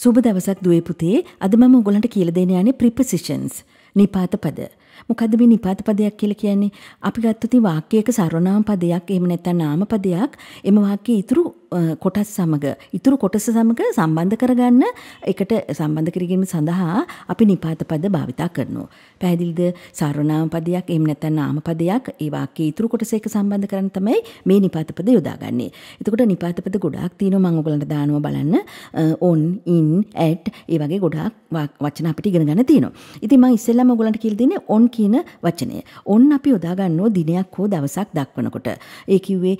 සුබ දවසක් දුවේ පුතේ අද මම ඔයගලන්ට කියලා දෙන්න යන්නේ ප්‍රිපොසිෂන්ස් නිපාත පද මොකද මේ නිපාත පදයක් කියලා කියන්නේ අපි ගත්තොත් වාක්‍යයක සර්වනාම පදයක් එහෙම නැත්නම් නාම පදයක් එම වාක්‍යයේ ඉතුරු කොටස් සමග ඉතුරු කොටස සමග සම්බන්ධ කරගන්න එකට සම්බන්ධ කර ගැනීම සඳහා අපි නිපාත පද භාවිතා කරනවා. පැහැදිලිද? සර්වනාම පදයක් එහෙම නැත්නම් නාම පදයක් ඒ වාක්‍යයේ ඉතුරු කොටස එක්ක සම්බන්ධ කරන්න තමයි මේ නිපාත පද යොදාගන්නේ. එතකොට නිපාත පද ගොඩාක් තියෙනවා මම ඔයගලන්ට දානවා බලන්න. on in at ඒ වගේ ගොඩාක් වචන අපිට ඉගෙන ගන්න තියෙනවා. ඉතින් මම ඉස්සෙල්ලාම ඔයගලන්ට කියලා දෙන්නේ on කියන වචනය. ඔන්න අපි යොදාගන්නෝ දිනයක් හෝ දවසක් දක්වනකොට. ඒ කිව්වේ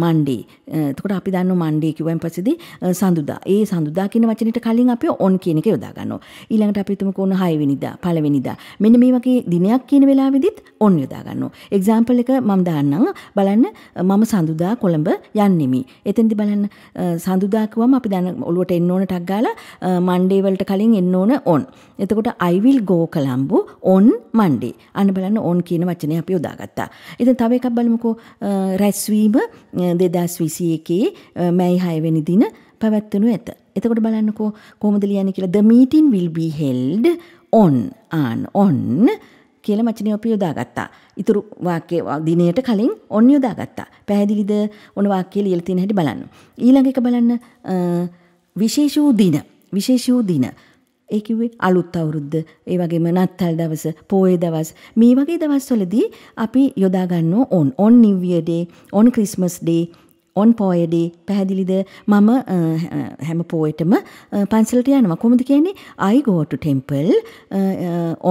මණ්ඩේ. එතකොට අපි දන්නෝ මණ්ඩේ කිව්වන් පස්සේදී සඳුදා. ඒ සඳුදා කියන වචනෙට කලින් අපි ඔන් කියන එක යොදා ගන්නවා. ඊළඟට අපි හිතමු කොන 6 වෙනිදා, පළවෙනිදා. මෙන්න මේ වගේ දිනයක් කියන වෙලාවෙදිත් ඔන් යොදා ගන්නවා. එක්සැම්පල් එක මම දාන්නම්. බලන්න මම සඳුදා කොළඹ යන්නෙමි. එතෙන්දී බලන්න සඳුදා කිව්වම අපි දැන් ඔලුවට එන්න ඕන ටක් ගාලා මණ්ඩේ වලට කලින් එන්න ඕන ඔන්. එතකොට I will go colombo on මණ්ඩේ අන්න බලන්න ඕන් කියන වචනය අපි යොදාගත්තා. ඉතින් තව එකක් බලමුකෝ රැස්වීම 2021 මැයි 6 වෙනි දින පැවැත්වෙනු ඇත. එතකොට බලන්නකෝ කොහොමද ලියන්නේ කියලා the meeting will be held on on on කියලා වචනේ අපි යොදාගත්තා. ඉතුරු වාක්‍ය දිනයට කලින් on යොදාගත්තා. පැහැදිලිද? ඔන වාක්‍ය ලියලා තියෙන හැටි බලන්න. ඊළඟ එක බලන්න විශේෂ වූ දින. විශේෂ වූ දින. ඒ කිව්වේ අලුත් අවුරුද්ද ඒ වගේම නත්තල් දවස පෝය දවස් මේ වගේ දවස්වලදී අපි යොදා ගන්න ඕන් on new year day on christmas day on Poya day පැහැදිලිද මම හැම පෝයටම පන්සලට යනවා කොමද කියන්නේ අයිගෝටු ටෙම්පල්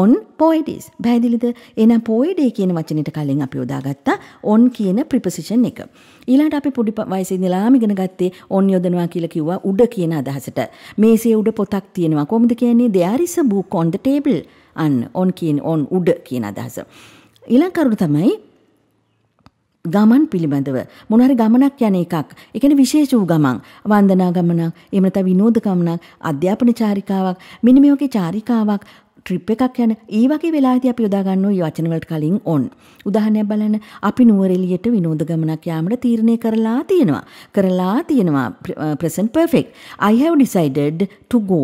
ඔන් පෝයිඩස් පැදිලිද එන පෝයිඩේ කියන වචනට කලින් අපි යොදාගත්තා ඔන් කියන ප්‍රිපසිෂන් එක. ඊලාට අපි පොඩි වයිසිදිලාම ඉගෙන ගත්තේ ඔන් යොදනවා කියල කිව්වා උඩ කියන අදහසට මේසේ උඩ පොතක් තියෙනවා කොමද කියන්නේ දෙයාරිස බූ කොන්ද ටේබල් අන්න ඔන් කියන ඔන් උඩ කියන අදහස. ඊළං කරුණු තමයි ගමන් පිළිබඳව මොනහරි ගමනක් යන එකක් එකන විශේෂ වූ ගමන් වන්දනා ගමනක් එමනත විනෝධ ගමනක් අධ්‍යාපන චාරිකාවක් මිනිමෝගේ චාරිකාවක් ට්‍රිප් එකක් යන ඒ වගේ වෙලාදී අපි යොදාගන්න ওই වචනවලට කලින් ඕන්. උදාහරණයක් බලන්න අපි නුවරඑළියට විනෝද ගමනක් යාමට තීරණය කරලා තියෙනවා. කරලා තියෙනවා uh, present perfect. I have decided to go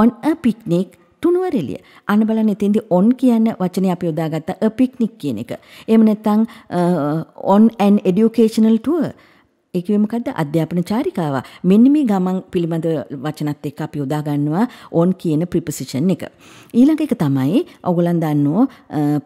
on a picnic තුනුවරෙලිය. අන්න බලන්න ඉතින්දි ඔන් කියන වචනේ අපි යොදාගත්ත a picnic කියන එක. එහෙම නැත්නම් uh, on an educational tour ඒ කිව්වේ මොකද්ද අධ්‍යාපන චාරිකාව. මෙන්න මේ ගමන් පිළිබඳ වචනත් එක්ක අපි යොදා ගන්නවා on කියන preposition එක. ඊළඟ එක තමයි ඔයගොල්ලන් දන්නෝ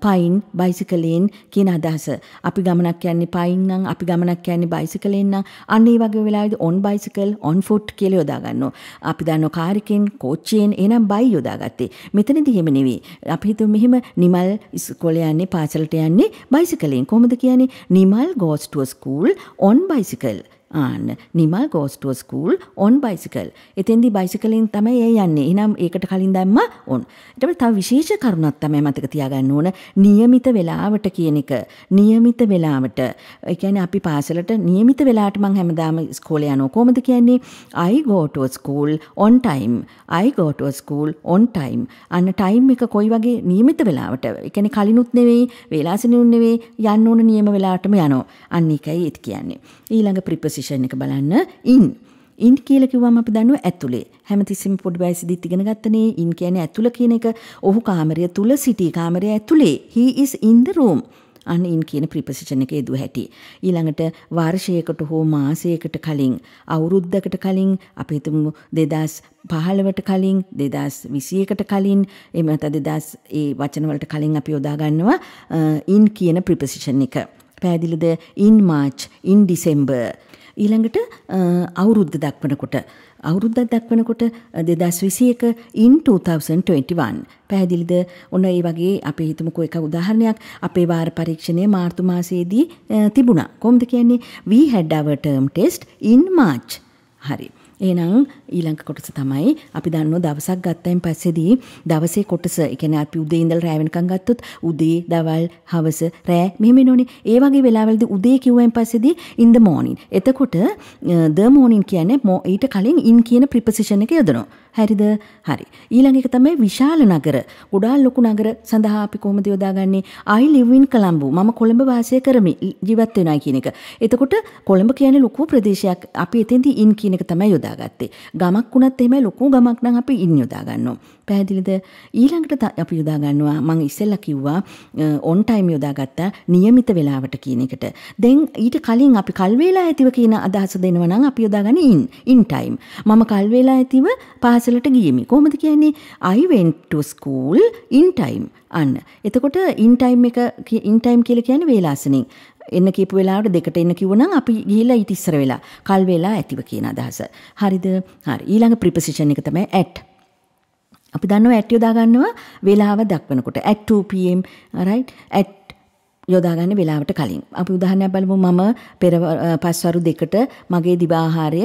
පයින් බයිසිකලෙන් කියන අදහස. අපි ගමනක් යන්නේ පයින් නම් අපි ගමනක් යන්නේ බයිසිකලෙන් නම් අන්න ඒ වගේ වෙලාවෙදි on bicycle on foot කියලා යොදා ගන්නවා. අපි දන්නෝ කාර් එකෙන් කෝච්චියෙන් එහෙනම් බයි යොදාගත්තේ. මෙතනදී එහෙම නෙවෙයි. අපි හිතුව මෙහෙම නිමල් ඉස්කෝලේ යන්නේ පාසලට යන්නේ බයිසිකලෙන්. කොහොමද කියන්නේ? Nimal goes to a school on bicycle. ආන්න Nimal goes to school on bicycle එතෙන්දි බයිසිකලින් තමයි ඒ යන්නේ එනම් ඒකට කලින් දැම්ම ඔන් එටම තව විශේෂ කරුණක් තමයි මතක තියාගන්න ඕන නියමිත වෙලාවට කියන එක නියමිත වෙලාවට එකැන අපි පාසලට නියමිත වෙලාට මං හැමදාම ස්කෝල යනෝ කෝමද කියන්නේ I go to school on time I go to school on time අන්න ටයිම් එක කොයි වගේ නියමිත වෙලාවට එකන කලිනුත් නෙවෙයි වෙලාසනුන් නෙවෙයි යන්න ඕන නියම වෙලාටම යනෝ අන්න එකයි ඒත් කියන්නේ ඊළඟ ප්‍රිපසි පොසිෂන් එක බලන්න ඉන් ඉන් කියල කිව්වම අපි දන්නවා ඇතුලේ හැමතිස්සෙම පොඩි වයසේදීත් ඉගෙන ගත්තනේ ඉන් කියන්නේ ඇතුළ කියන එක ඔහු කාමරය තුල සිටී කාමරය ඇතුලේ he is in the room අන්න ඉන් කියන ප්‍රිපසිෂණ එක යෙදුව හැටි. ඊළඟට වර්ෂයකට හෝ මාසයකට කලින් අවුරුද්දකට කලින් අපි හිතමු 2015ට කලින් 2021කට කලින් එහෙම නැත්නම් 2000 ඒ වචන වලට කලින් අපි යොදා ගන්නවා ඉන් කියන ප්‍රිපසිෂන් එක. පැහැදිලිද? in March, in December ඊළඟට අවුරුද්ධ දක්වනකොට අවුරුද්දක් දක්වනකොට දෙදස් විසියක ඉන් 2021 පැහැදිලිද ඔන්න ඒ වගේ අපේ හිතමකෝ එක උදාහරණයක් අපේ වාර පරීක්ෂණය මාර්තු මාසයේදී තිබුණා කොම්ද කියන්නේ වී හැඩ්ඩවටර්ම් ටෙස්ට් ඉන් මාච් හරි එහෙනම් ඊළඟ කොටස තමයි අපි දන්නෝ දවසක් ගත්තයින් පස්සේදී දවසේ කොටස ඒ කියන්නේ අපි උදේ ඉඳලා රෑ වෙනකන් ගත්තොත් උදේ දවල් හවස රෑ මෙහෙම එනෝනේ ඒ වගේ වෙලාවලදී උදේ කිව්වයින් පස්සේදී in the morning එතකොට uh, the morning කියන්නේ ඊට කලින් in කියන preposition එක යොදනවා හරිද හරි ඊළඟ එක තමයි විශාල නගර ගොඩාල් ලොකු නගර සඳහා අපි කොහොමද යොදාගන්නේ I live in කොළඹ මම කොළඹ වාසය කරමි ජීවත් වෙනවා කියන එක එතකොට කොළඹ කියන්නේ ලොකු ප්‍රදේශයක් අපි එතෙන්දී ඉන් කියන එක තමයි යොදාගත්තේ ගමක් වුණත් එහෙමයි ලොකු ගමක් නම් අපි ඉන් යොදාගන්නවා පැහැදිලිද ඊළඟට අපි යොදා ගන්නවා මං ඉස්සෙල්ලා කිව්වා ඔන් ටයිම් යොදාගත්තා નિયમિત වේලාවට කියන එකට දැන් ඊට කලින් අපි කල් වේලා ඇතිව කියන අදහස දෙනවා නම් අපි යොදාගන්නේ in in time මම කල් වේලා ඇතිව පාසලට ගියෙමි කොහොමද කියන්නේ i went to school in time අන්න එතකොට in time එක in time කියලා කියන්නේ වේලාසනින් එන්න කියපු වෙලාවට දෙකට එන්න කිව්වනම් අපි ගිහිලා ඊට ඉස්සර වෙලා කල් වේලා ඇතිව කියන අදහස. හරිද? හරි. ඊළඟ ප්‍රිපොසිෂන් එක තමයි at. අපි දන්නව ඇට් යොදාගන්නවා වෙලාව දක්වනකොට at 2 pm right at යොදාගන්න වෙලාවට කලින් අපි උදාහරණයක් බලමු මම පෙර පස්වරු දෙකට මගේ දිවාආහාරය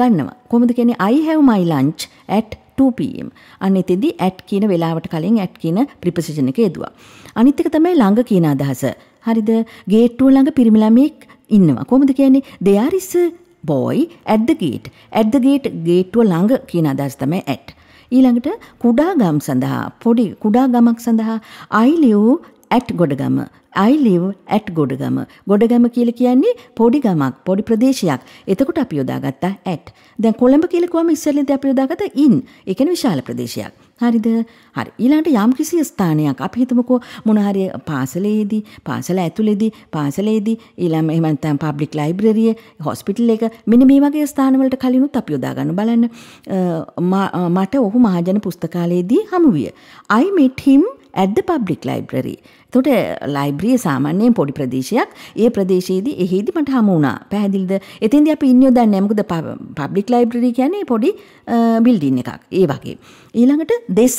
ගන්නවා කොහොමද කියන්නේ I have my lunch at 2 pm අන්න එතෙදි at කියන වෙලාවට කලින් at කියන ප්‍රිපොසිෂන් එක යෙදුවා අනිත් එක තමයි ළඟ කියන අදහස හරිද ගේට්ටුව ළඟ පිරිමි ළමයෙක් ඉන්නවා කොහොමද කියන්නේ there is a boy at the gate at the gate ගේට්ටුව ළඟ කියන අදහස තමයි at ඊළඟට කුඩා ගම් සඳහා පොඩි කුඩා ගමක් සඳහා අයිලියු ඇට් ගොඩගම අයිලිව් ඇට් ගොඩගම ගොඩගම කියල කියන්නේ පොඩි ගමක් පොඩි ප්‍රදේශයක් එතකොට අපි යොදාගත්තා ඇට් දැන් කොළඹ කියලකවම ඉස්සරලිද අප යොදාගත ඉන් එකන විශාල ප්‍රදේශයක් හරිද හරි ඊලාට යම් කිසි ස්ථානයක් අපි හිතමකෝ මොනහරි පාසලේදී පාසල ඇතුළෙදී පාසලේදී ඊළම එමන්තම් පබ්ලික් ලයිබ්‍රරිය හොස්පිටල් එක මෙන මේ වගේ ස්ථානවලට කලිනුත් අපි යොදාගන්න බලන්න මට ඔහු මහජන පුස්තකාලයේදී හමුවිය I met him ඇද්ද පබ්ලික් ලයිබ්‍රරි. තොට ලයිබ්‍රිය සාමාන්‍යයෙන් පොඩි ප්‍රදේශයක් ඒ ප්‍රදේශයේදී එහිදි මට හම වුණා පැහැදිල්ද එතින්ද අප ඉන්න යොදා නැමකද පබ්ලික් ලයිබ්‍රරි කියන්නේ පොඩි බිල්ඩින් එකක් ඒ වගේ. ඊළඟට දෙස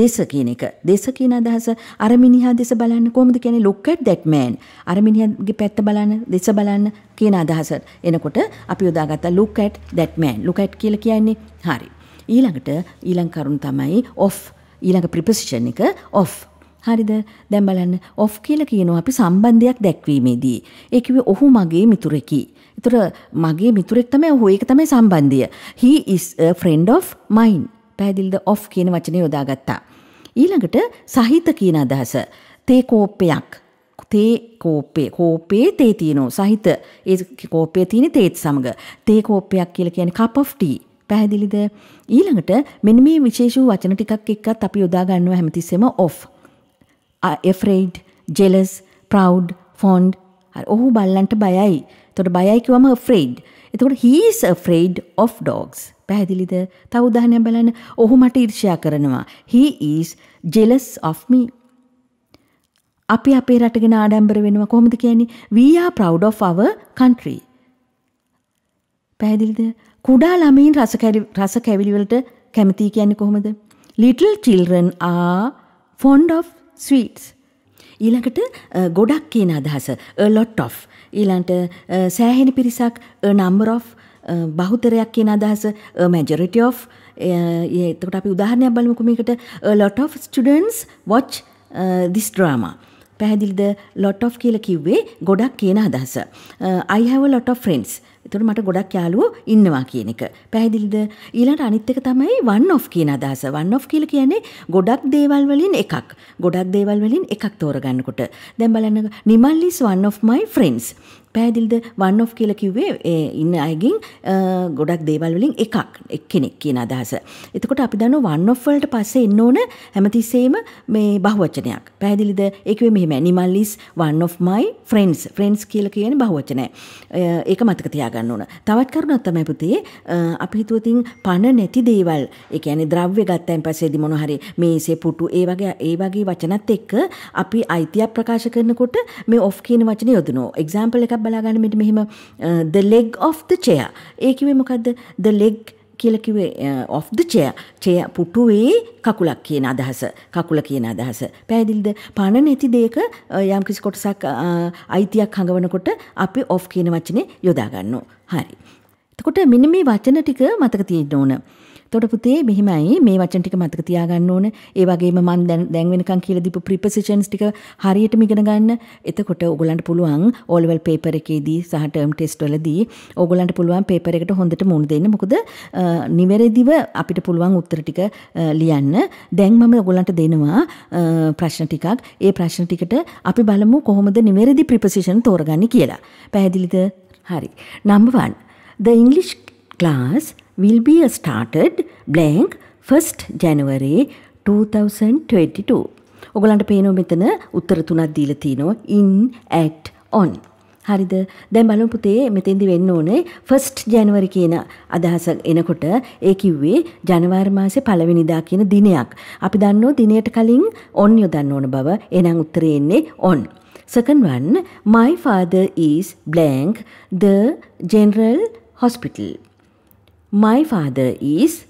දෙස කියන එක දෙස කියන අදහස අරමිනිහා දෙස බලන්න කොමද කියන ලොක්කට් දැට්මෑන් අරමිනිහගේ පැත්ත බලන්න දෙස බලන්න කියන අදහස එනකොට අපි යොදාගත්තා ලොක්කට් දැට්මෑන් ලොකට් කියල කියන්නේ හරි. ඊළඟට ඊළං කරුණු තමයි ඔෆ් ඊළඟ ප්‍රිපසිෂන් එක ඔෆ් හරිද දැම් බලන්න ඔෆ් කියල කියනවා අපි සම්බන්ධයක් දැක්වීමේදී. ඒකිව ඔහු මගේ මිතුරෙකි. එතුර මගේ මිතුරෙක් තමයි ඔහු ඒක තමයි සම්බන්ධය. He is friend of mine පැදිල්ද ඔෆ් කියන වචනය යොදාගත්තා. ඊළඟට සහිත කියන අදහස. තේ කෝප්පයක්. තේ කෝපේ කෝපේ තේ තියනෝ සහිත ඒ කෝපය තියෙන තේත් සමඟ තේ කෝපයක් කියල කියන කප්ටී පැහැදිලිද? ඊළඟට මෙන්න මේ විශේෂ වූ වචන ටිකක් එක්කත් අපි යොදා ගන්නවා හැමතිස්සෙම off. afraid, jealous, proud, fond. ඔහු බල්ලන්ට බයයි. එතකොට බයයි කිව්වම afraid. එතකොට he is afraid of dogs. පැහැදිලිද? තව උදාහරණයක් බලන්න. ඔහු මට ඊර්ෂ්‍යා කරනවා. he is jealous of me. අපි අපේ රටගෙන ආඩම්බර වෙනවා කොහොමද කියන්නේ? we are proud of our country. පැහැදිලිද? කුඩා ළමයින් රස රස කැවිලි වලට කැමති කියන්නේ කොහොමද? Little children are fond of sweets. ඊළඟට ගොඩක් කියන අදහස a lot of. ඊළඟට සෑහෙන පිරිසක් a number of බහුතරයක් කියන අදහස a majority of. එතකොට අපි උදාහරණයක් බලමුකෝ මේකට a lot of students watch uh, this drama. පැහැදිලිද lot of කියලා කිව්වේ ගොඩක් කියන අදහස. Uh, I have a lot of friends. Uh, එතුට මට ගොඩක් යාලුවෝ ඉන්නවා කියන එක. පැහැදිලිද ඊළට අනිත්තක තමයි වන් ඔෆ් කියන අදහස වන් ඔෆ් කියල කියන්නේ ගොඩක් දේවල් වලින් එකක් ගොඩක් දේවල් වලින් එකක් තෝරගන්නකොට දැම් බලන්න නිමල්ලිස් වන් of my friends පැහැදිලිද වන් ඔෆ් කියලා කිව්වේ ඉන්න අයගින් ගොඩක් දේවල් වලින් එකක් එක්කෙනෙක් කියන අදහස. එතකොට අපි දන්න වන් ඔෆ් වලට පස්සේ එන්න ඕන හැමතිස්සෙම මේ බහුවචනයක්. පැහැදිලිද? ඒකෙ මෙහෙම animal is one of my friends. friends කියලා කියන්නේ බහුවචනය. ඒක මතක තියාගන්න ඕන. තවත් කරුණක් තමයි පුතේ අපි හිතුවතින් පණ නැති දේවල්, ඒ කියන්නේ ද්‍රව්‍ය ගත්තයින් පස්සේදී මොන හරි මේසේ පුටු ඒ වගේ ඒ වගේ වචනත් එක්ක අපි අයිතියක් ප්‍රකාශ කරනකොට මේ ඔෆ් කියන වචනේ යොදනවා. එක්සැම්පල් එකක් පොඩ්ඩක් බලාගන්න මෙට මෙහෙම the leg of the chair. ඒ කිව්වේ මොකද්ද? the leg කියලා කිව්වේ of the chair. chair පුටුවේ කකුලක් කියන අදහස. කකුල කියන අදහස. පැහැදිලිද? පණ නැති දෙයක යම් කිසි කොටසක් අයිතියක් හඟවනකොට අපි of කියන වචනේ යොදා ගන්නවා. හරි. එතකොට මෙන්න මේ වචන ටික මතක තියෙන්න ඕන. එතකොට පුතේ මෙහිමයි මේ වචන ටික මතක තියාගන්න ඕන. ඒ වගේම මම දැන් දැන් වෙනකන් කියලා දීපු prepositions ටික හරියටම ඉගෙන ගන්න. එතකොට ඕගොල්ලන්ට පුළුවන් all level paper එකේදී සහ term test වලදී ඕගොල්ලන්ට පුළුවන් paper එකට හොඳට මුණ දෙන්න. මොකද නිවැරදිව අපිට පුළුවන් උත්තර ටික ලියන්න. දැන් මම ඔයගොල්ලන්ට දෙනවා ප්‍රශ්න ටිකක්. ඒ ප්‍රශ්න ටිකට අපි බලමු කොහොමද නිවැරදි preposition තෝරගන්නේ කියලා. පැහැදිලිද? හරි. number 1 the english Class will be started blank 1st January 2022. ඔගලන්ට පේනෝ මෙතන උත්තර තුනක් දීලා තිනවා in act on හරිද දැන් බලමු පුතේ මෙතෙන්දි වෙන්න ඕනේ 1st ජනවරි කියන අදහස එනකොට ඒ කිව්වේ ජනවාරි මාසේ පළවෙනිදා කියන දිනයක්. අපි දන්නෝ දිනයට කලින් on යොදන්න ඕන බව. එහෙනම් උත්තරේ එන්නේ on. Second one my father is blank the general hospital My father is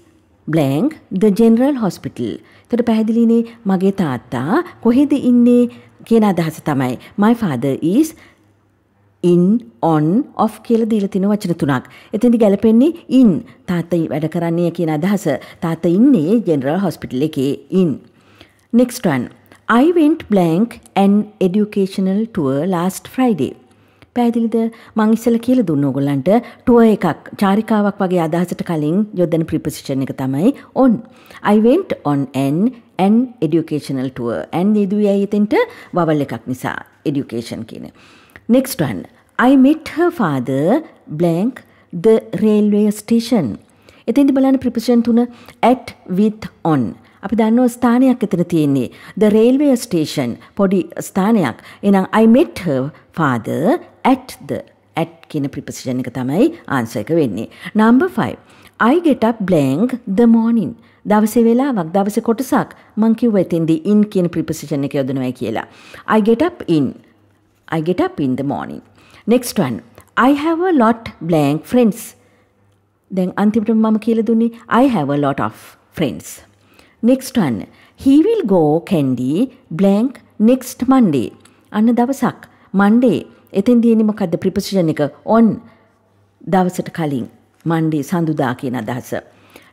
blank the general hospital තොට පැහැදිලිනේ මගේ තාත්තා කොහෙද ඉන්නේ කියන අදහස තමයි my father is in on of කියල දීල තින වචන තුනක් එතැදි ගැලපෙන්නේ ඉන් තාත්තයි වැඩ කරන්නේ කියන අදහස තාත ඉන්නේ ජෙනරල් හොස්පිටල් එකේ ඉන් නෙක්ස්ටන් I went blank an educational tour last Friday. පැහැදිලිද මං ඉස්සල කියලා දුන්න ඕගොල්ලන්ට ටුව එකක් චාරිකාවක් වගේ අදහසට කලින් යොදන ප්‍රිපසිෂන් එක තමයි on I went on an an educational tour and ඊදුවේ ඇයෙතෙන්ට වවල් එකක් නිසා education කියන next one I met her father blank the railway station එතෙන්ද බලන්න ප්‍රිපසිෂන් තුන at with on අපි දන්නව ස්ථානයක් එතන තියෙන්නේ ද රේල්වේ ස්ටේෂන් පොඩි ස්ථානයක් එනම් I met her father ඇට්ද ඇට් කියන ප්‍රිපසිෂන් එක තමයි ආන්සයක වෙන්නේ. Number 5. I get up blank the morning. දවසේ වෙලාවක් දවසේ කොටසක් මං කිව්ව එතෙන්දී in කියන ප්‍රිපසිෂන් එක යොදනවා කියලා. I get up in. I get up in the morning. Next one. I have a lot blank friends. දැන් අන්තිමට මම කියලා දුන්නේ I have a lot of friends. Next one. He will go candy blank next Monday. අන්න දවසක් Monday එතෙන් දියනි මොකක්ද ප්‍රිපසිෂන් එක ඔන් දවසට කලින් මණ්ඩි සඳුදා කියන අදහස.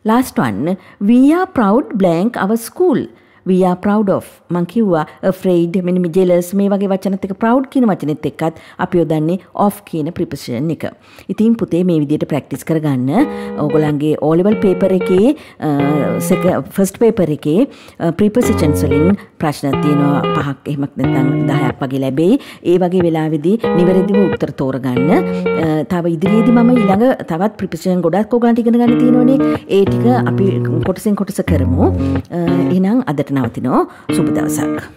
Last one we are proud blank our school. we are proud of මං කිව්වා afraid මෙන්න මේ jealous මේ වගේ වචනත් එක proud කියන වචනෙත් එක්කත් අපි යොදන්නේ of කියන preposition එක. ඉතින් පුතේ මේ විදිහට ප්‍රැක්ටිස් කරගන්න. ඕගොල්ලන්ගේ O level paper එකේ second first paper එකේ prepositions වලින් ප්‍රශ්න තියෙනවා පහක් එහෙම නැත්නම් 10ක් වගේ ලැබෙයි. ඒ වගේ වෙලාවෙදී නිවැරදිව උත්තර තෝරගන්න. තව ඉදිරියේදී මම ඊළඟ තවත් ප්‍රිපසිෂන් ගොඩක් ඕගලන්ට ඉගෙන ගන්න තියෙනවනේ. ඒ ටික අපි කොටසින් කොටස කරමු. එහෙනම් අදට නවතිනෝ සුබ දවසක්.